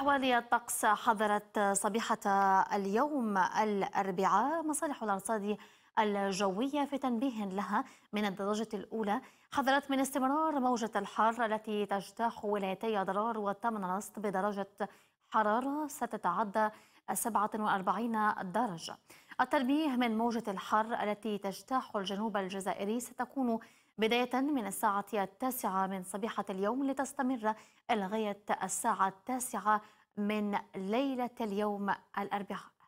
حوالي الطقس حضرت صبيحة اليوم الأربعاء مصالح الأرصاد الجوية في تنبيه لها من الدرجة الأولى حضرت من استمرار موجة الحر التي تجتاح ولايتي ضرار وتمنرست بدرجة حرارة ستتعدى 47 درجة التنبيه من موجة الحر التي تجتاح الجنوب الجزائري ستكون بداية من الساعة التاسعة من صبيحة اليوم لتستمر لغاية الساعة التاسعة من ليلة اليوم الأربعاء